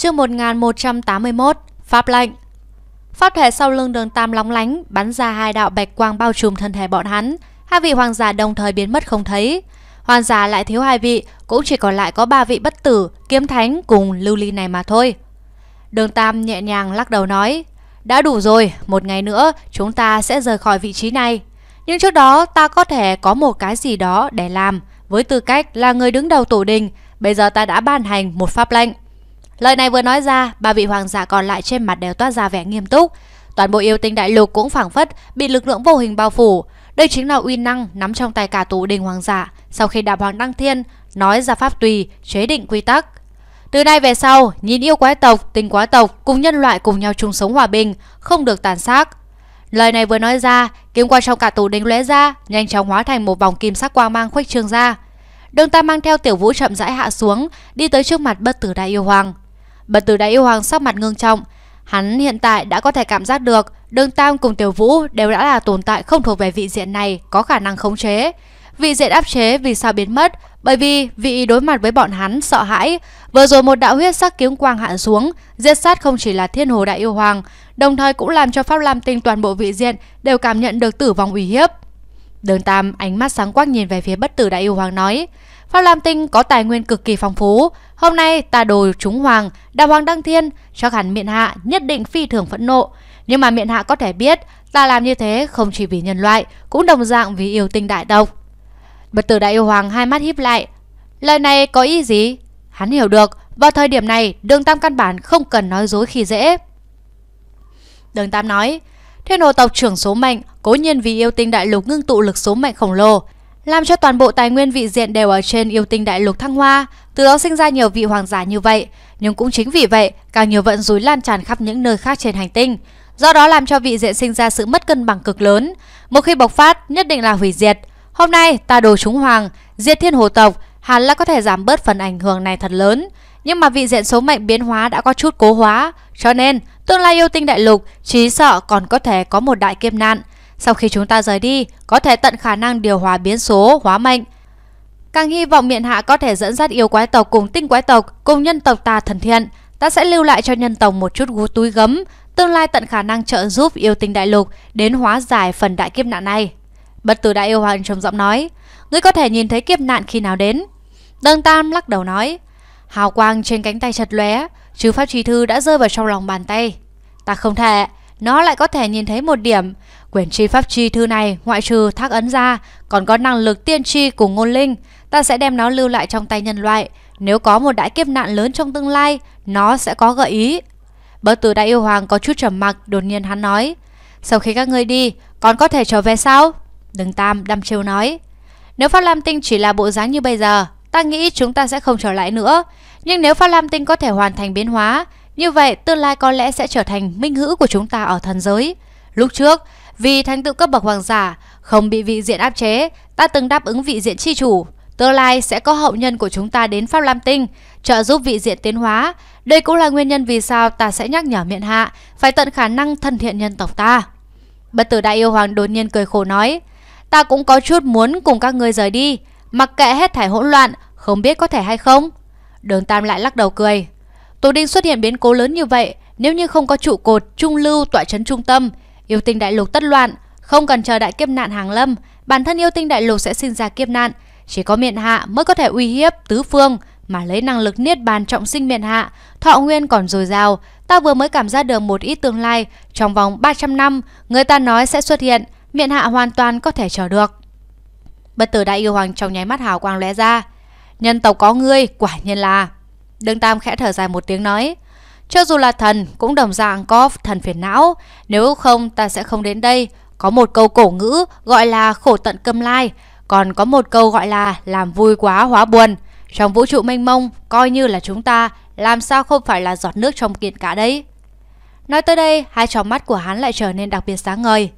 Chương 1181 Pháp lệnh Pháp thể sau lưng đường Tam lóng lánh, bắn ra hai đạo bạch quang bao trùm thân thể bọn hắn. Hai vị hoàng giả đồng thời biến mất không thấy. Hoàng giả lại thiếu hai vị, cũng chỉ còn lại có ba vị bất tử, kiếm thánh cùng lưu ly này mà thôi. Đường Tam nhẹ nhàng lắc đầu nói, đã đủ rồi, một ngày nữa chúng ta sẽ rời khỏi vị trí này. Nhưng trước đó ta có thể có một cái gì đó để làm. Với tư cách là người đứng đầu tổ đình, bây giờ ta đã ban hành một pháp lệnh. Lời này vừa nói ra, ba vị hoàng giả còn lại trên mặt đều toát ra vẻ nghiêm túc. Toàn bộ yêu tinh đại lục cũng phảng phất bị lực lượng vô hình bao phủ. Đây chính là uy năng nắm trong tay cả tù đình hoàng giả sau khi đạp hoàng đăng thiên nói ra pháp tùy, chế định quy tắc. Từ nay về sau, nhìn yêu quái tộc, tình quái tộc cùng nhân loại cùng nhau chung sống hòa bình, không được tàn sát. Lời này vừa nói ra, kiếm quang trong cả tù đình lóe ra, nhanh chóng hóa thành một vòng kim sắc quang mang khuếch trương ra. Đường ta mang theo tiểu vũ chậm rãi hạ xuống, đi tới trước mặt bất tử đại yêu hoàng. Bật từ đại yêu hoàng sắc mặt ngưng trọng. Hắn hiện tại đã có thể cảm giác được Đường Tam cùng Tiểu Vũ đều đã là tồn tại không thuộc về vị diện này có khả năng khống chế. Vị diện áp chế vì sao biến mất? Bởi vì vị đối mặt với bọn hắn sợ hãi. Vừa rồi một đạo huyết sắc kiếm quang hạ xuống, giết sát không chỉ là thiên hồ đại yêu hoàng, đồng thời cũng làm cho Pháp Lam Tinh toàn bộ vị diện đều cảm nhận được tử vong ủy hiếp. Đường Tam ánh mắt sáng quắc nhìn về phía bất tử đại yêu hoàng nói Pháp Lam Tinh có tài nguyên cực kỳ phong phú. Hôm nay ta đồ chúng hoàng, đà hoàng đăng thiên, cho hẳn miện hạ nhất định phi thường phẫn nộ. Nhưng mà miện hạ có thể biết, ta làm như thế không chỉ vì nhân loại, cũng đồng dạng vì yêu tinh đại tộc. Bất tử đại yêu hoàng hai mắt híp lại. Lời này có ý gì? Hắn hiểu được, vào thời điểm này, đường tam căn bản không cần nói dối khi dễ. Đường tam nói, thiên hồ tộc trưởng số mệnh, cố nhiên vì yêu tinh đại lục ngưng tụ lực số mệnh khổng lồ làm cho toàn bộ tài nguyên vị diện đều ở trên yêu tinh đại lục thăng hoa, từ đó sinh ra nhiều vị hoàng giả như vậy. Nhưng cũng chính vì vậy, càng nhiều vận rủi lan tràn khắp những nơi khác trên hành tinh, do đó làm cho vị diện sinh ra sự mất cân bằng cực lớn. Một khi bộc phát, nhất định là hủy diệt. Hôm nay, ta đồ chúng hoàng, diệt thiên hồ tộc, hẳn là có thể giảm bớt phần ảnh hưởng này thật lớn. Nhưng mà vị diện số mệnh biến hóa đã có chút cố hóa, cho nên tương lai yêu tinh đại lục, trí sợ còn có thể có một đại kiếp nạn. Sau khi chúng ta rời đi, có thể tận khả năng điều hòa biến số, hóa mệnh. Càng hy vọng miện hạ có thể dẫn dắt yêu quái tộc cùng tinh quái tộc, cùng nhân tộc ta thần thiện. Ta sẽ lưu lại cho nhân tộc một chút gú túi gấm, tương lai tận khả năng trợ giúp yêu tinh đại lục đến hóa giải phần đại kiếp nạn này. Bất tử đại yêu hoàng trầm giọng nói, ngươi có thể nhìn thấy kiếp nạn khi nào đến. Đơn Tam lắc đầu nói, hào quang trên cánh tay chật lóe, chứ pháp trì thư đã rơi vào trong lòng bàn tay. Ta không thể, nó lại có thể nhìn thấy một điểm, Quyền tri pháp chi thư này ngoại trừ thác ấn ra Còn có năng lực tiên tri của ngôn linh Ta sẽ đem nó lưu lại trong tay nhân loại Nếu có một đại kiếp nạn lớn trong tương lai Nó sẽ có gợi ý Bất tử đại yêu hoàng có chút trầm mặc Đột nhiên hắn nói Sau khi các ngươi đi còn có thể trở về sao Đừng tam đăm chiêu nói Nếu Phát Lam Tinh chỉ là bộ dáng như bây giờ Ta nghĩ chúng ta sẽ không trở lại nữa Nhưng nếu Phát Lam Tinh có thể hoàn thành biến hóa như vậy, tương lai có lẽ sẽ trở thành minh hữu của chúng ta ở thần giới. Lúc trước, vì thánh tự cấp bậc hoàng giả, không bị vị diện áp chế, ta từng đáp ứng vị diện chi chủ. Tương lai sẽ có hậu nhân của chúng ta đến Pháp Lam Tinh, trợ giúp vị diện tiến hóa. Đây cũng là nguyên nhân vì sao ta sẽ nhắc nhở miện hạ, phải tận khả năng thân thiện nhân tộc ta. Bất tử đại yêu hoàng đột nhiên cười khổ nói, ta cũng có chút muốn cùng các ngươi rời đi, mặc kệ hết thảy hỗn loạn, không biết có thể hay không. Đường Tam lại lắc đầu cười. Tổ đinh xuất hiện biến cố lớn như vậy, nếu như không có trụ cột, trung lưu, tọa chấn trung tâm, Yêu tinh đại lục tất loạn, không cần chờ đại kiếp nạn hàng lâm, bản thân yêu tinh đại lục sẽ sinh ra kiếp nạn. Chỉ có miện hạ mới có thể uy hiếp tứ phương mà lấy năng lực niết bàn trọng sinh miện hạ, thọ nguyên còn dồi dào. Ta vừa mới cảm giác được một ít tương lai, trong vòng 300 năm, người ta nói sẽ xuất hiện, miện hạ hoàn toàn có thể chờ được. Bất tử đại yêu hoàng trong nháy mắt hào quang lóe ra. Nhân tộc có ngươi, quả nhiên là... Đương Tam khẽ thở dài một tiếng nói. Cho dù là thần cũng đồng dạng có thần phiền não, nếu không ta sẽ không đến đây. Có một câu cổ ngữ gọi là khổ tận câm lai, còn có một câu gọi là làm vui quá hóa buồn. Trong vũ trụ mênh mông, coi như là chúng ta, làm sao không phải là giọt nước trong kiện cả đấy. Nói tới đây, hai tròng mắt của hắn lại trở nên đặc biệt sáng ngời.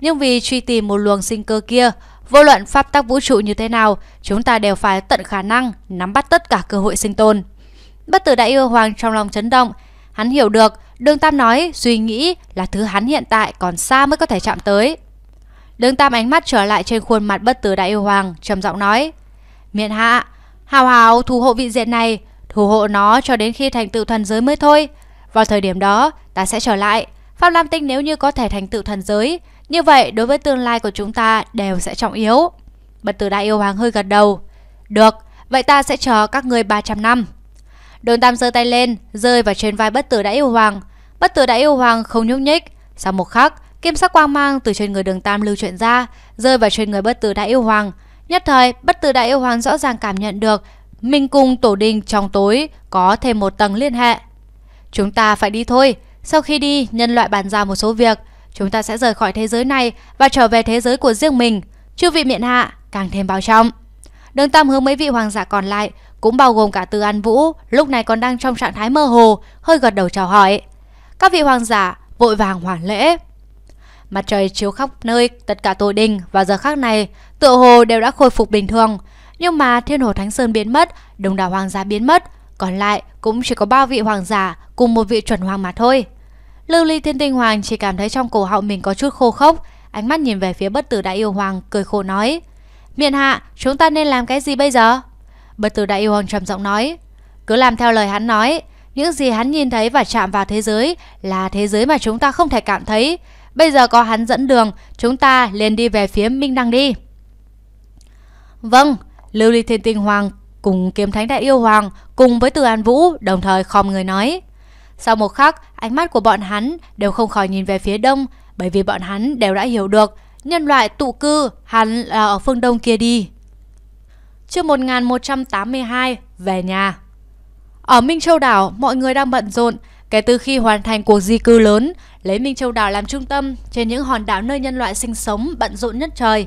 Nhưng vì truy tìm một luồng sinh cơ kia, vô luận pháp tắc vũ trụ như thế nào, chúng ta đều phải tận khả năng nắm bắt tất cả cơ hội sinh tồn. Bất tử đại yêu hoàng trong lòng chấn động, Hắn hiểu được, Đường Tam nói suy nghĩ là thứ hắn hiện tại còn xa mới có thể chạm tới. Đường Tam ánh mắt trở lại trên khuôn mặt bất tử đại yêu hoàng, trầm giọng nói. Miện hạ, hào hào thủ hộ vị diện này, thủ hộ nó cho đến khi thành tựu thần giới mới thôi. Vào thời điểm đó, ta sẽ trở lại. Pháp Lam Tinh nếu như có thể thành tựu thần giới, như vậy đối với tương lai của chúng ta đều sẽ trọng yếu. Bất tử đại yêu hoàng hơi gật đầu. Được, vậy ta sẽ chờ các người 300 năm. Đường Tam giơ tay lên, rơi vào trên vai bất tử đã yêu hoàng. Bất tử đã yêu hoàng không nhúc nhích. Sau một khắc, kim sắc quang mang từ trên người đường Tam lưu chuyển ra, rơi vào trên người bất tử đã yêu hoàng. Nhất thời, bất tử đã yêu hoàng rõ ràng cảm nhận được Minh Cung tổ đình trong tối có thêm một tầng liên hệ. Chúng ta phải đi thôi. Sau khi đi, nhân loại bàn giao một số việc. Chúng ta sẽ rời khỏi thế giới này và trở về thế giới của riêng mình. Chư vị miện hạ, càng thêm bao trọng. Đường Tam hướng mấy vị hoàng giả còn lại cũng bao gồm cả Từ An Vũ, lúc này còn đang trong trạng thái mơ hồ, hơi gật đầu chào hỏi. Các vị hoàng giả vội vàng hoàn lễ. Mặt trời chiếu khắp nơi, tất cả tổ đình và giờ khác này tựa hồ đều đã khôi phục bình thường. Nhưng mà thiên hồ Thánh Sơn biến mất, đồng đảo hoàng giả biến mất, còn lại cũng chỉ có ba vị hoàng giả cùng một vị chuẩn hoàng mà thôi. Lưu Ly Thiên Tinh Hoàng chỉ cảm thấy trong cổ họng mình có chút khô khốc, ánh mắt nhìn về phía bất tử đại yêu hoàng cười khổ nói. Miện hạ, chúng ta nên làm cái gì bây giờ? Bất tử đại yêu hoàng trầm giọng nói. Cứ làm theo lời hắn nói. Những gì hắn nhìn thấy và chạm vào thế giới là thế giới mà chúng ta không thể cảm thấy. Bây giờ có hắn dẫn đường, chúng ta liền đi về phía Minh Đăng đi. Vâng, Lưu Ly Thiên Tinh Hoàng cùng Kiếm Thánh Đại Yêu Hoàng cùng với Từ An Vũ đồng thời khom người nói. Sau một khắc, ánh mắt của bọn hắn đều không khỏi nhìn về phía đông bởi vì bọn hắn đều đã hiểu được nhân loại tụ cư hắn là ở phương đông kia đi chương 1182 về nhà. Ở Minh Châu Đảo, mọi người đang bận rộn. Kể từ khi hoàn thành cuộc di cư lớn, lấy Minh Châu Đảo làm trung tâm, trên những hòn đảo nơi nhân loại sinh sống bận rộn nhất trời.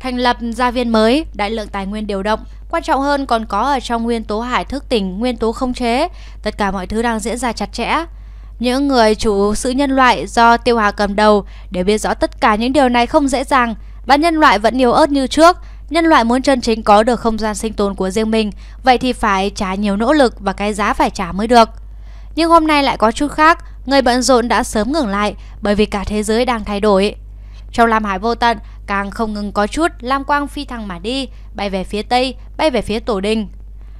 Thành lập gia viên mới, đại lượng tài nguyên điều động, quan trọng hơn còn có ở trong nguyên tố hải thức tỉnh, nguyên tố không chế, tất cả mọi thứ đang diễn ra chặt chẽ. Những người chủ sự nhân loại do Tiêu Hà cầm đầu đều biết rõ tất cả những điều này không dễ dàng, và nhân loại vẫn yếu ớt như trước, Nhân loại muốn chân chính có được không gian sinh tồn của riêng mình, vậy thì phải trả nhiều nỗ lực và cái giá phải trả mới được. Nhưng hôm nay lại có chút khác, người bận rộn đã sớm ngừng lại bởi vì cả thế giới đang thay đổi. Trong Lam Hải vô tận, càng không ngừng có chút lam quang phi thăng mà đi, bay về phía tây, bay về phía tổ đình.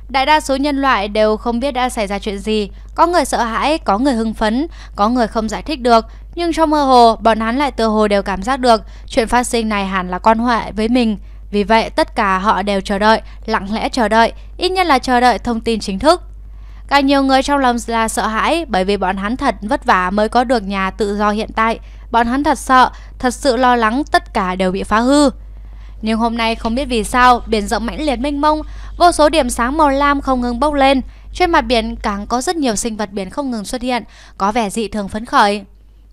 Đại đa số nhân loại đều không biết đã xảy ra chuyện gì, có người sợ hãi, có người hưng phấn, có người không giải thích được, nhưng trong mơ hồ, bọn hắn lại tựa hồ đều cảm giác được chuyện phát sinh này hẳn là con họa với mình, vì vậy, tất cả họ đều chờ đợi, lặng lẽ chờ đợi, ít nhất là chờ đợi thông tin chính thức. Càng nhiều người trong lòng là sợ hãi bởi vì bọn hắn thật vất vả mới có được nhà tự do hiện tại. Bọn hắn thật sợ, thật sự lo lắng tất cả đều bị phá hư. Nhưng hôm nay không biết vì sao, biển rộng mãnh liệt mênh mông, vô số điểm sáng màu lam không ngừng bốc lên. Trên mặt biển càng có rất nhiều sinh vật biển không ngừng xuất hiện, có vẻ dị thường phấn khởi.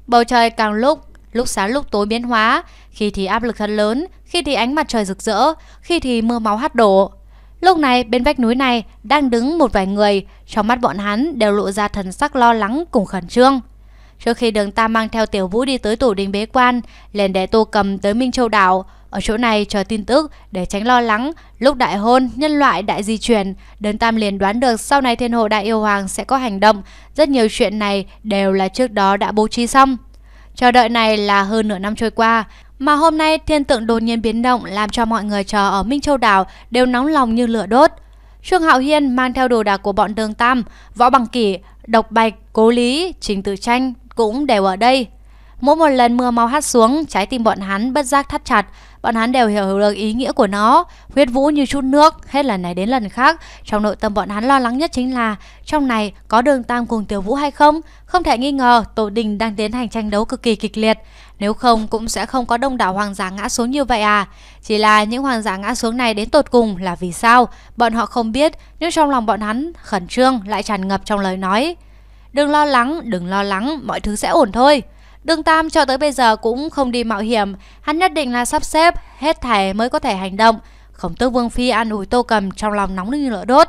Bầu trời càng lúc, lúc sáng lúc tối biến hóa, khi thì áp lực thật lớn, khi thì ánh mặt trời rực rỡ, khi thì mưa máu hắt đổ. Lúc này bên vách núi này đang đứng một vài người, trong mắt bọn hắn đều lộ ra thần sắc lo lắng cùng khẩn trương. Trước khi đường ta mang theo tiểu vũ đi tới tổ đình bế quan, liền để tô cầm tới Minh Châu Đảo, ở chỗ này chờ tin tức để tránh lo lắng, lúc đại hôn, nhân loại đại di chuyển, Đơn Tam liền đoán được sau này thiên hộ đại yêu hoàng sẽ có hành động, rất nhiều chuyện này đều là trước đó đã bố trí xong. Chờ đợi này là hơn nửa năm trôi qua, mà hôm nay thiên tượng đột nhiên biến động làm cho mọi người chờ ở Minh Châu Đảo đều nóng lòng như lửa đốt. Trương Hạo Hiên mang theo đồ đạc của bọn Đường Tam, Võ Bằng Kỷ, Độc Bạch, Cố Lý, Trình Tử Tranh cũng đều ở đây. Mỗi một lần mưa mau hát xuống, trái tim bọn hắn bất giác thắt chặt, bọn hắn đều hiểu được ý nghĩa của nó, huyết vũ như chút nước, hết lần này đến lần khác. Trong nội tâm bọn hắn lo lắng nhất chính là trong này có đường tam cùng tiểu vũ hay không? Không thể nghi ngờ, tổ đình đang tiến hành tranh đấu cực kỳ kịch liệt. Nếu không cũng sẽ không có đông đảo hoàng giả ngã xuống như vậy à. Chỉ là những hoàng giả ngã xuống này đến tột cùng là vì sao? Bọn họ không biết, nhưng trong lòng bọn hắn khẩn trương lại tràn ngập trong lời nói. Đừng lo lắng, đừng lo lắng, mọi thứ sẽ ổn thôi. Đường Tam cho tới bây giờ cũng không đi mạo hiểm, hắn nhất định là sắp xếp, hết thảy mới có thể hành động. Khổng tước Vương Phi an ủi Tô Cầm trong lòng nóng như lửa đốt.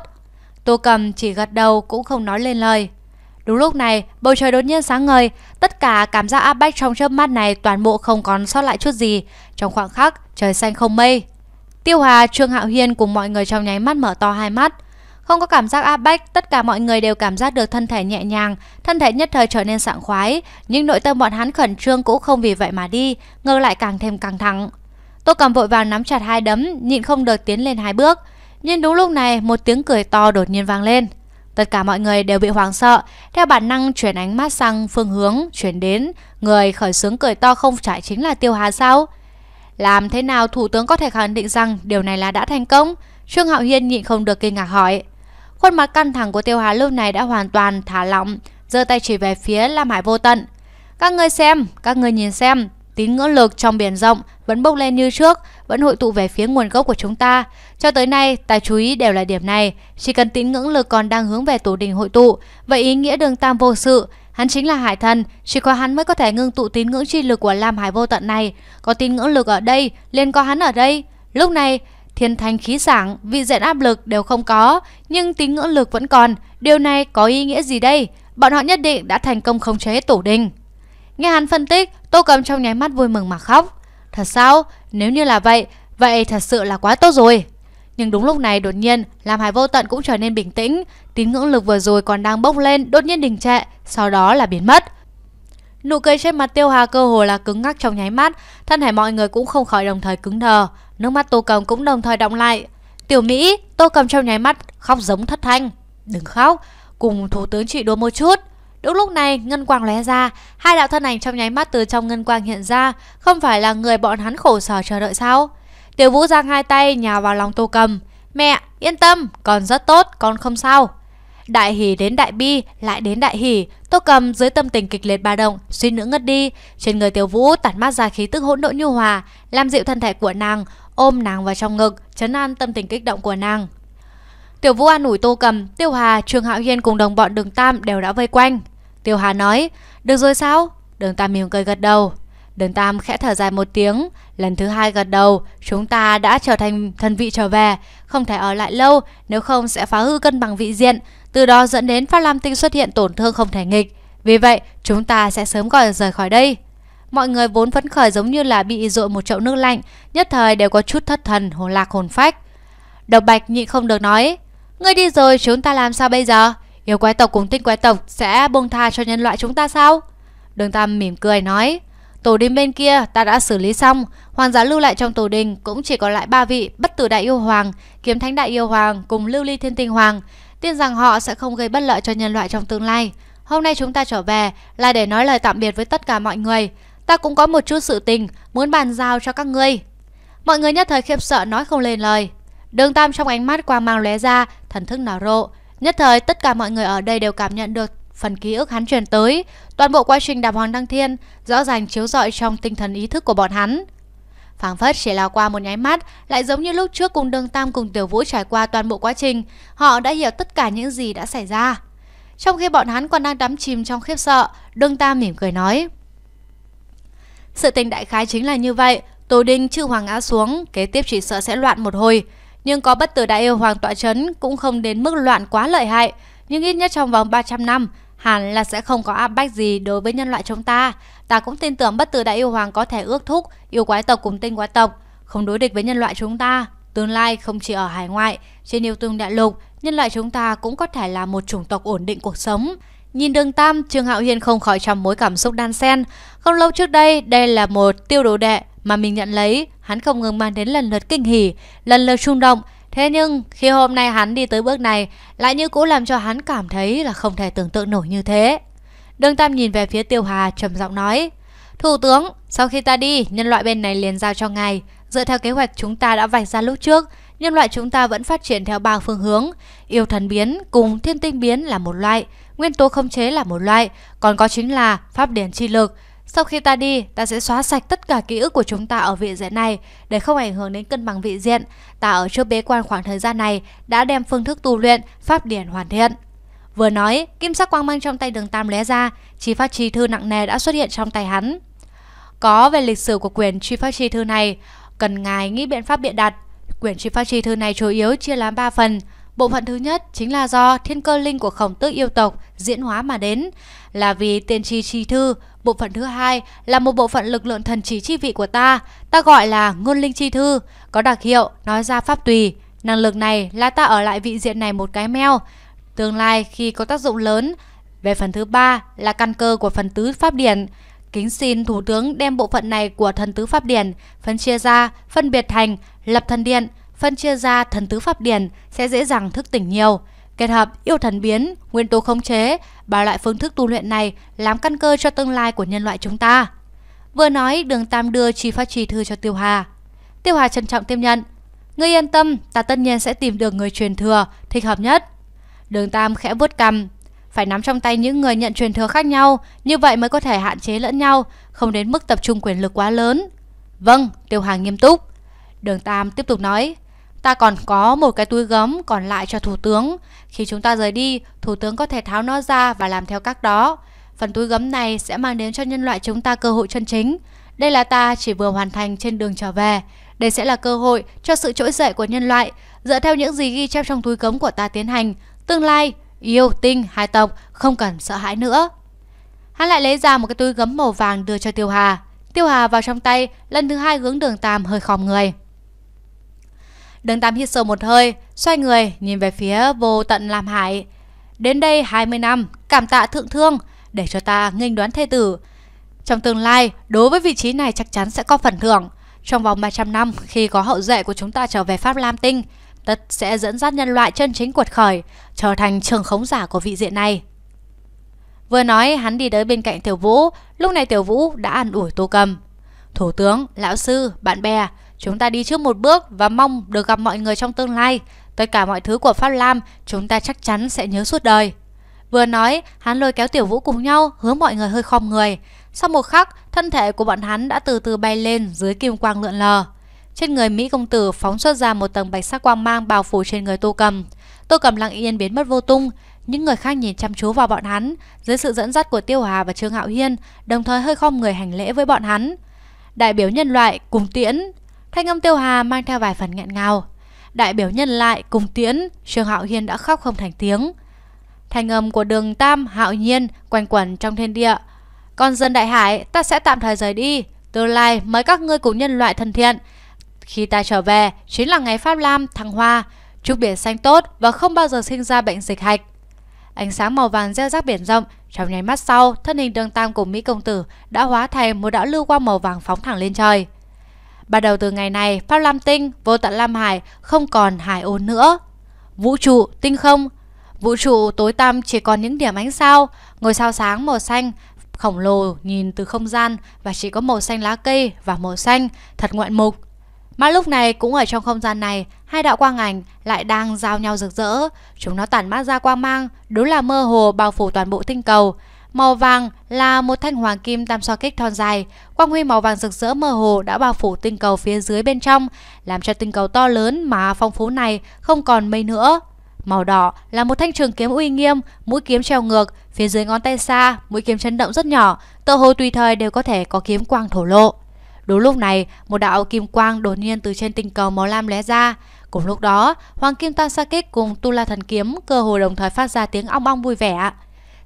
Tô Cầm chỉ gật đầu cũng không nói lên lời. Đúng lúc này, bầu trời đột nhiên sáng ngời, tất cả cảm giác áp bách trong chớp mắt này toàn bộ không còn sót lại chút gì. Trong khoảng khắc, trời xanh không mây. Tiêu Hà, Trương Hạo Hiên cùng mọi người trong nháy mắt mở to hai mắt. Không có cảm giác áp bách, tất cả mọi người đều cảm giác được thân thể nhẹ nhàng, thân thể nhất thời trở nên sảng khoái, nhưng nội tâm bọn hắn khẩn trương cũng không vì vậy mà đi, ngược lại càng thêm căng thẳng. tô cầm vội vàng nắm chặt hai đấm, nhịn không được tiến lên hai bước. Nhưng đúng lúc này, một tiếng cười to đột nhiên vang lên. Tất cả mọi người đều bị hoảng sợ, theo bản năng chuyển ánh mắt sang phương hướng chuyển đến, người khởi sướng cười to không phải chính là Tiêu Hà sao? Làm thế nào thủ tướng có thể khẳng định rằng điều này là đã thành công? Trương Hạo Hiên nhịn không được kinh ngạc hỏi. Khuôn mặt căng thẳng của Tiêu Hà lúc này đã hoàn toàn thả lỏng, giơ tay chỉ về phía Lam Hải Vô Tận. Các người xem, các người nhìn xem, tín ngưỡng lực trong biển rộng vẫn bốc lên như trước, vẫn hội tụ về phía nguồn gốc của chúng ta. Cho tới nay, ta chú ý đều là điểm này. Chỉ cần tín ngưỡng lực còn đang hướng về tổ đình hội tụ, vậy ý nghĩa đường tam vô sự, Hắn chính là hải thần, chỉ có hắn mới có thể ngưng tụ tín ngưỡng chi lực của Lam Hải vô tận này. Có tín ngưỡng lực ở đây, liền có hắn ở đây. Lúc này, thiên thanh khí sảng, vị diện áp lực đều không có, nhưng tín ngưỡng lực vẫn còn. Điều này có ý nghĩa gì đây? Bọn họ nhất định đã thành công khống chế tổ đình. Nghe hắn phân tích, Tô Cầm trong nháy mắt vui mừng mà khóc. Thật sao? Nếu như là vậy, vậy thật sự là quá tốt rồi. Nhưng đúng lúc này đột nhiên, làm Hải Vô Tận cũng trở nên bình tĩnh, tín ngưỡng lực vừa rồi còn đang bốc lên, đột nhiên đình trệ, sau đó là biến mất. Nụ cười trên mặt Tiêu Hà cơ hồ là cứng ngắc trong nháy mắt, thân thể mọi người cũng không khỏi đồng thời cứng đờ, nước mắt Tô Cầm cũng đồng thời động lại. Tiểu Mỹ, Tô Cầm trong nháy mắt khóc giống thất thanh. Đừng khóc, cùng thủ tướng chị đua một chút. Đúng lúc này, ngân quang lóe ra, hai đạo thân ảnh trong nháy mắt từ trong ngân quang hiện ra, không phải là người bọn hắn khổ sở chờ đợi sao? Tiểu Vũ giang hai tay nhào vào lòng Tô Cầm, "Mẹ, yên tâm, con rất tốt, con không sao." Đại hỉ đến đại bi, lại đến đại hỉ, Tô Cầm dưới tâm tình kịch liệt ba động, suy nữa ngất đi, trên người Tiểu Vũ tản mát ra khí tức hỗn độn nhu hòa, làm dịu thân thể của nàng, ôm nàng vào trong ngực, chấn an tâm tình kích động của nàng. Tiểu Vũ an ủi Tô Cầm, Tiêu Hà, Trương Hạo Hiên cùng đồng bọn Đường Tam đều đã vây quanh. Tiêu Hà nói, được rồi sao? Đường Tam mỉm cười gật đầu. Đường Tam khẽ thở dài một tiếng, lần thứ hai gật đầu, chúng ta đã trở thành thân vị trở về, không thể ở lại lâu, nếu không sẽ phá hư cân bằng vị diện, từ đó dẫn đến Phát Lam Tinh xuất hiện tổn thương không thể nghịch. Vì vậy, chúng ta sẽ sớm gọi rời khỏi đây. Mọi người vốn phấn khởi giống như là bị dội một chậu nước lạnh, nhất thời đều có chút thất thần, hồn lạc hồn phách. Độc Bạch nhị không được nói, Ngươi đi rồi chúng ta làm sao bây giờ? Yêu quái tộc cùng tinh quái tộc sẽ buông tha cho nhân loại chúng ta sao? Đường Tam mỉm cười nói. Tổ đình bên kia ta đã xử lý xong. Hoàng giá lưu lại trong tổ đình cũng chỉ còn lại ba vị bất tử đại yêu hoàng, kiếm thánh đại yêu hoàng cùng lưu ly thiên tinh hoàng. Tin rằng họ sẽ không gây bất lợi cho nhân loại trong tương lai. Hôm nay chúng ta trở về là để nói lời tạm biệt với tất cả mọi người. Ta cũng có một chút sự tình muốn bàn giao cho các ngươi. Mọi người nhất thời khiếp sợ nói không lên lời. Đường Tam trong ánh mắt quang mang lóe ra, thần thức nở rộ. Nhất thời tất cả mọi người ở đây đều cảm nhận được phần ký ức hắn truyền tới. Toàn bộ quá trình đạp hoàng đăng thiên rõ ràng chiếu rọi trong tinh thần ý thức của bọn hắn. Phảng phất chỉ là qua một nháy mắt, lại giống như lúc trước cùng Đường Tam cùng Tiểu Vũ trải qua toàn bộ quá trình, họ đã hiểu tất cả những gì đã xảy ra. Trong khi bọn hắn còn đang đắm chìm trong khiếp sợ, Đường Tam mỉm cười nói. Sự tình đại khái chính là như vậy, Tô Đinh chư hoàng ngã xuống, kế tiếp chỉ sợ sẽ loạn một hồi. Nhưng có bất tử đại yêu hoàng tọa chấn cũng không đến mức loạn quá lợi hại. Nhưng ít nhất trong vòng 300 năm, hẳn là sẽ không có áp bách gì đối với nhân loại chúng ta. Ta cũng tin tưởng bất tử đại yêu hoàng có thể ước thúc yêu quái tộc cùng tinh quái tộc, không đối địch với nhân loại chúng ta. Tương lai không chỉ ở hải ngoại, trên yêu tương đại lục, nhân loại chúng ta cũng có thể là một chủng tộc ổn định cuộc sống. Nhìn đường Tam, Trương Hạo Hiên không khỏi trong mối cảm xúc đan xen. Không lâu trước đây, đây là một tiêu đồ đệ mà mình nhận lấy, hắn không ngừng mang đến lần lượt kinh hỉ, lần lượt rung động. Thế nhưng khi hôm nay hắn đi tới bước này, lại như cũ làm cho hắn cảm thấy là không thể tưởng tượng nổi như thế. đương Tam nhìn về phía Tiêu Hà trầm giọng nói, Thủ tướng, sau khi ta đi, nhân loại bên này liền giao cho ngài. Dựa theo kế hoạch chúng ta đã vạch ra lúc trước, nhân loại chúng ta vẫn phát triển theo ba phương hướng. Yêu thần biến cùng thiên tinh biến là một loại, nguyên tố không chế là một loại, còn có chính là pháp điển chi lực. Sau khi ta đi, ta sẽ xóa sạch tất cả ký ức của chúng ta ở vị diện này để không ảnh hưởng đến cân bằng vị diện. Ta ở trước bế quan khoảng thời gian này đã đem phương thức tu luyện, pháp điển hoàn thiện. Vừa nói, kim sắc quang mang trong tay đường Tam lóe ra, chi phát chi thư nặng nề đã xuất hiện trong tay hắn. Có về lịch sử của quyền chi phát chi thư này, cần ngài nghĩ biện pháp biện đặt. Quyển chi phát chi thư này chủ yếu chia làm 3 phần. Bộ phận thứ nhất chính là do thiên cơ linh của khổng tước yêu tộc diễn hóa mà đến, là vì tiên tri chi thư Bộ phận thứ hai là một bộ phận lực lượng thần trí chi vị của ta, ta gọi là ngôn linh chi thư, có đặc hiệu nói ra pháp tùy. Năng lực này là ta ở lại vị diện này một cái meo, tương lai khi có tác dụng lớn. Về phần thứ ba là căn cơ của phần tứ pháp điển. Kính xin Thủ tướng đem bộ phận này của thần tứ pháp điển phân chia ra, phân biệt thành, lập thần điện, phân chia ra thần tứ pháp điển sẽ dễ dàng thức tỉnh nhiều. Kết hợp yêu thần biến, nguyên tố khống chế, ba loại phương thức tu luyện này làm căn cơ cho tương lai của nhân loại chúng ta. Vừa nói, đường Tam đưa chi phát trì thư cho Tiêu Hà. Tiêu Hà trân trọng tiếp nhận. Ngươi yên tâm, ta tất nhiên sẽ tìm được người truyền thừa, thích hợp nhất. Đường Tam khẽ vuốt cằm. Phải nắm trong tay những người nhận truyền thừa khác nhau, như vậy mới có thể hạn chế lẫn nhau, không đến mức tập trung quyền lực quá lớn. Vâng, Tiêu Hà nghiêm túc. Đường Tam tiếp tục nói. Ta còn có một cái túi gấm còn lại cho thủ tướng. Khi chúng ta rời đi, thủ tướng có thể tháo nó ra và làm theo các đó. Phần túi gấm này sẽ mang đến cho nhân loại chúng ta cơ hội chân chính. Đây là ta chỉ vừa hoàn thành trên đường trở về. Đây sẽ là cơ hội cho sự trỗi dậy của nhân loại. Dựa theo những gì ghi chép trong túi gấm của ta tiến hành, tương lai, yêu, tinh, hai tộc không cần sợ hãi nữa. Hắn lại lấy ra một cái túi gấm màu vàng đưa cho Tiêu Hà. Tiêu Hà vào trong tay, lần thứ hai hướng đường Tam hơi khom người. Đường Tam hít sâu một hơi, xoay người, nhìn về phía vô tận làm hại Đến đây 20 năm, cảm tạ thượng thương, để cho ta nghênh đoán thê tử. Trong tương lai, đối với vị trí này chắc chắn sẽ có phần thưởng. Trong vòng 300 năm, khi có hậu duệ của chúng ta trở về Pháp Lam Tinh, tất sẽ dẫn dắt nhân loại chân chính cuột khởi, trở thành trường khống giả của vị diện này. Vừa nói, hắn đi tới bên cạnh Tiểu Vũ, lúc này Tiểu Vũ đã ăn ủi Tô Cầm. Thủ tướng, lão sư, bạn bè, chúng ta đi trước một bước và mong được gặp mọi người trong tương lai. Tất cả mọi thứ của Pháp Lam chúng ta chắc chắn sẽ nhớ suốt đời. Vừa nói, hắn lôi kéo Tiểu Vũ cùng nhau hướng mọi người hơi khom người. Sau một khắc, thân thể của bọn hắn đã từ từ bay lên dưới kim quang lượn lờ. Trên người Mỹ công tử phóng xuất ra một tầng bạch sắc quang mang bao phủ trên người Tô Cầm. Tô Cầm lặng yên biến mất vô tung. Những người khác nhìn chăm chú vào bọn hắn dưới sự dẫn dắt của Tiêu Hà và Trương Hạo Hiên, đồng thời hơi khom người hành lễ với bọn hắn. Đại biểu nhân loại cùng tiễn Thanh âm tiêu hà mang theo vài phần nghẹn ngào. Đại biểu nhân lại cùng tiễn, Trương Hạo Hiên đã khóc không thành tiếng. Thanh âm của đường Tam Hạo Nhiên quanh quẩn trong thiên địa. Còn dân đại hải, ta sẽ tạm thời rời đi. Tương lai mới các ngươi cùng nhân loại thân thiện. Khi ta trở về, chính là ngày Pháp Lam thăng hoa. Chúc biển xanh tốt và không bao giờ sinh ra bệnh dịch hạch. Ánh sáng màu vàng gieo rác biển rộng, trong nháy mắt sau, thân hình đường tam của Mỹ công tử đã hóa thành một đạo lưu quang màu vàng phóng thẳng lên trời. Bắt đầu từ ngày này, Pháp Lam Tinh, Vô Tận Lam Hải không còn hải ôn nữa. Vũ trụ, tinh không, vũ trụ tối tăm chỉ còn những điểm ánh sao, ngôi sao sáng màu xanh, khổng lồ nhìn từ không gian và chỉ có màu xanh lá cây và màu xanh, thật ngoạn mục. Mà lúc này cũng ở trong không gian này, hai đạo quang ảnh lại đang giao nhau rực rỡ. Chúng nó tản mát ra quang mang, đúng là mơ hồ bao phủ toàn bộ tinh cầu. Màu vàng là một thanh hoàng kim tam so kích thon dài, quang huy màu vàng rực rỡ mơ hồ đã bao phủ tinh cầu phía dưới bên trong, làm cho tinh cầu to lớn mà phong phú này không còn mây nữa. Màu đỏ là một thanh trường kiếm uy nghiêm, mũi kiếm treo ngược, phía dưới ngón tay xa, mũi kiếm chấn động rất nhỏ, tự hồ tùy thời đều có thể có kiếm quang thổ lộ. Đúng lúc này, một đạo kim quang đột nhiên từ trên tinh cầu màu lam lóe ra. Cùng lúc đó, Hoàng Kim Tam Sa Kích cùng Tu La Thần Kiếm cơ hồ đồng thời phát ra tiếng ong ong vui vẻ.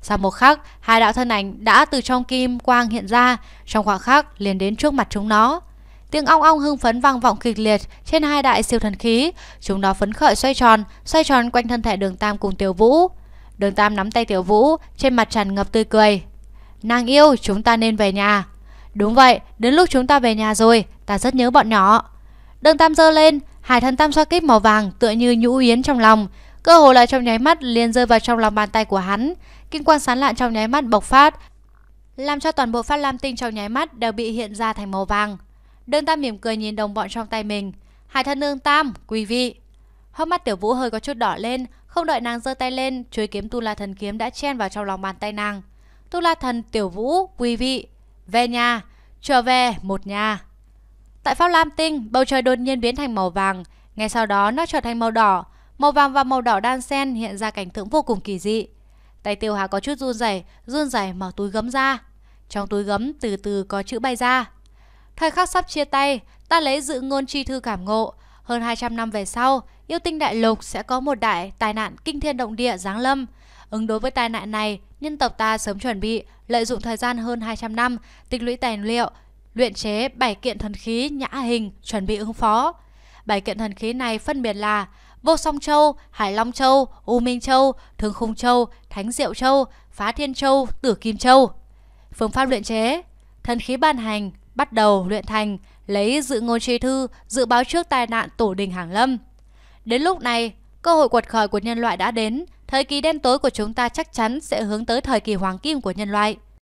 Sau một khắc, hai đạo thân ảnh đã từ trong kim quang hiện ra, trong khoảng khắc liền đến trước mặt chúng nó. Tiếng ong ong hưng phấn vang vọng kịch liệt trên hai đại siêu thần khí, chúng nó phấn khởi xoay tròn, xoay tròn quanh thân thể Đường Tam cùng Tiểu Vũ. Đường Tam nắm tay Tiểu Vũ, trên mặt tràn ngập tươi cười. "Nàng yêu, chúng ta nên về nhà." "Đúng vậy, đến lúc chúng ta về nhà rồi, ta rất nhớ bọn nhỏ." Đường Tam giơ lên, hai thân tam xoa kíp màu vàng tựa như nhũ yến trong lòng, cơ hồ là trong nháy mắt liền rơi vào trong lòng bàn tay của hắn kinh quang sán lạn trong nháy mắt bộc phát, làm cho toàn bộ phát lam tinh trong nháy mắt đều bị hiện ra thành màu vàng. Đường Tam mỉm cười nhìn đồng bọn trong tay mình. Hải thân nương Tam, quý vị. Hốc mắt Tiểu Vũ hơi có chút đỏ lên, không đợi nàng giơ tay lên, chuôi kiếm Tu La Thần kiếm đã chen vào trong lòng bàn tay nàng. Tu La Thần Tiểu Vũ, quý vị, về nhà, trở về một nhà. Tại Pháp Lam Tinh, bầu trời đột nhiên biến thành màu vàng, ngay sau đó nó trở thành màu đỏ. Màu vàng và màu đỏ đan xen hiện ra cảnh tượng vô cùng kỳ dị. Tay tiêu hà có chút run rẩy, run rẩy mở túi gấm ra. Trong túi gấm từ từ có chữ bay ra. Thời khắc sắp chia tay, ta lấy dự ngôn chi thư cảm ngộ. Hơn 200 năm về sau, yêu tinh đại lục sẽ có một đại tai nạn kinh thiên động địa giáng lâm. Ứng đối với tai nạn này, nhân tộc ta sớm chuẩn bị, lợi dụng thời gian hơn 200 năm, tích lũy tài liệu, luyện chế bảy kiện thần khí nhã hình, chuẩn bị ứng phó. Bảy kiện thần khí này phân biệt là Vô Song Châu, Hải Long Châu, U Minh Châu, Thương Khung Châu, Thánh Diệu Châu, Phá Thiên Châu, Tử Kim Châu. Phương pháp luyện chế Thần khí ban hành, bắt đầu luyện thành, lấy dự ngôn chi thư, dự báo trước tai nạn tổ đình Hàng Lâm. Đến lúc này, cơ hội quật khởi của nhân loại đã đến, thời kỳ đen tối của chúng ta chắc chắn sẽ hướng tới thời kỳ hoàng kim của nhân loại.